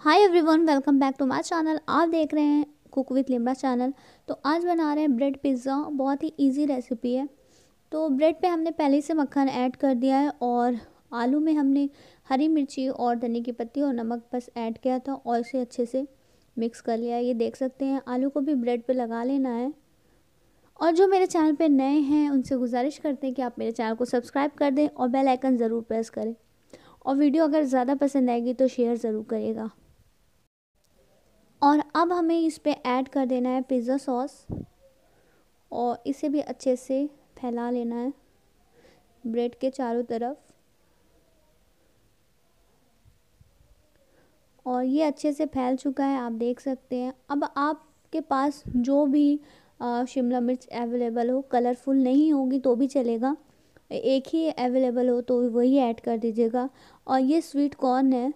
hi everyone welcome back to my channel आप देख रहे हैं कुक विथ लिम्बा चैनल तो आज बना रहे हैं ब्रेड पिज़्ज़ा बहुत ही इजी रेसिपी है तो ब्रेड पे हमने पहले से मक्खन ऐड कर दिया है और आलू में हमने हरी मिर्ची और धनिया की पत्ती और नमक बस ऐड किया था और इसे अच्छे से मिक्स कर लिया ये देख सकते हैं आलू को भी ब्रेड पर लगा लेना है और जो मेरे चैनल पर नए हैं उनसे गुजारिश करते हैं कि आप मेरे चैनल को सब्सक्राइब कर दें और बेलाइकन ज़रूर प्रेस करें और वीडियो अगर ज़्यादा पसंद आएगी तो शेयर ज़रूर करेगा और अब हमें इस पर ऐड कर देना है पिज़्ज़ा सॉस और इसे भी अच्छे से फैला लेना है ब्रेड के चारों तरफ और ये अच्छे से फैल चुका है आप देख सकते हैं अब आपके पास जो भी शिमला मिर्च अवेलेबल हो कलरफुल नहीं होगी तो भी चलेगा एक ही अवेलेबल हो तो वही ऐड कर दीजिएगा और ये स्वीट कॉर्न है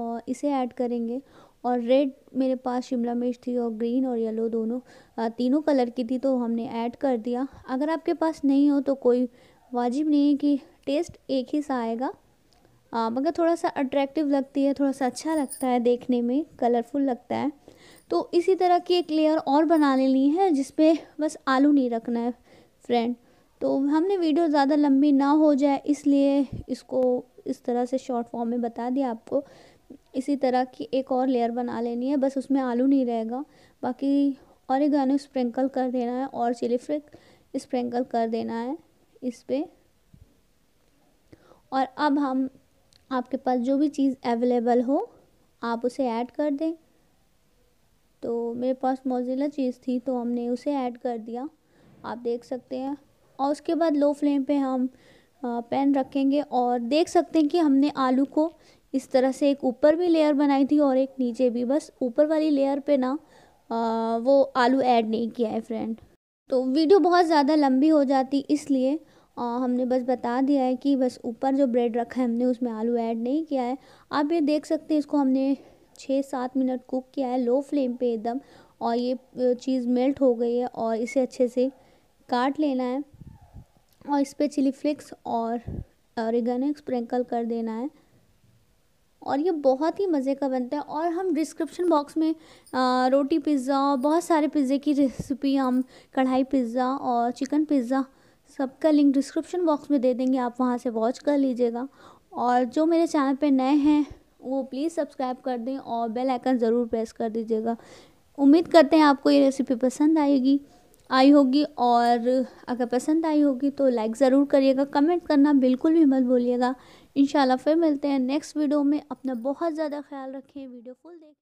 और इसे ऐड करेंगे और रेड मेरे पास शिमला मिर्च थी और ग्रीन और येलो दोनों तीनों कलर की थी तो हमने ऐड कर दिया अगर आपके पास नहीं हो तो कोई वाजिब नहीं है कि टेस्ट एक ही सा आएगा आ, मगर थोड़ा सा अट्रैक्टिव लगती है थोड़ा सा अच्छा लगता है देखने में कलरफुल लगता है तो इसी तरह की एक लेयर और बना लेनी है जिसपे बस आलू नहीं रखना है फ्रेंड तो हमने वीडियो ज़्यादा लंबी ना हो जाए इसलिए इसको इस तरह से शॉर्ट फॉर्म में बता दिया आपको इसी तरह की एक और लेयर बना लेनी है बस उसमें आलू नहीं रहेगा बाकी और एक गाने स्प्रिंकल कर देना है और चिली फ्लिक स्प्रिंकल कर देना है इस पर और अब हम आपके पास जो भी चीज़ अवेलेबल हो आप उसे ऐड कर दें तो मेरे पास मोजिला चीज़ थी तो हमने उसे ऐड कर दिया आप देख सकते हैं और उसके बाद लो फ्लेम पे हम पैन रखेंगे और देख सकते हैं कि हमने आलू को इस तरह से एक ऊपर भी लेयर बनाई थी और एक नीचे भी बस ऊपर वाली लेयर पे ना वो आलू ऐड नहीं किया है फ्रेंड तो वीडियो बहुत ज़्यादा लंबी हो जाती इसलिए आ, हमने बस बता दिया है कि बस ऊपर जो ब्रेड रखा है हमने उसमें आलू ऐड नहीं किया है आप ये देख सकते हैं इसको हमने छः सात मिनट कुक किया है लो फ्लेम पे एकदम और ये चीज़ मेल्ट हो गई है और इसे अच्छे से काट लेना है और इस पर चिली फ्लिक्स और ऑरिगेनो स्प्रिंकल कर देना है और ये बहुत ही मज़े का बनता है और हम डिस्क्रिप्शन बॉक्स में आ, रोटी पिज़्ज़ा और बहुत सारे पिज़्ज़े की रेसिपी हम कढ़ाई पिज़्ज़ा और चिकन पिज़्ज़ा सबका लिंक डिस्क्रिप्शन बॉक्स में दे देंगे आप वहाँ से वॉच कर लीजिएगा और जो मेरे चैनल पर नए हैं वो प्लीज़ सब्सक्राइब कर दें और बेल आइकन ज़रूर प्रेस कर दीजिएगा उम्मीद करते हैं आपको ये रेसिपी पसंद आएगी आई होगी और अगर पसंद आई होगी तो लाइक ज़रूर करिएगा कमेंट करना बिल्कुल भी मत भूलिएगा इन फिर मिलते हैं नेक्स्ट वीडियो में अपना बहुत ज़्यादा ख्याल रखें वीडियो फुल देखें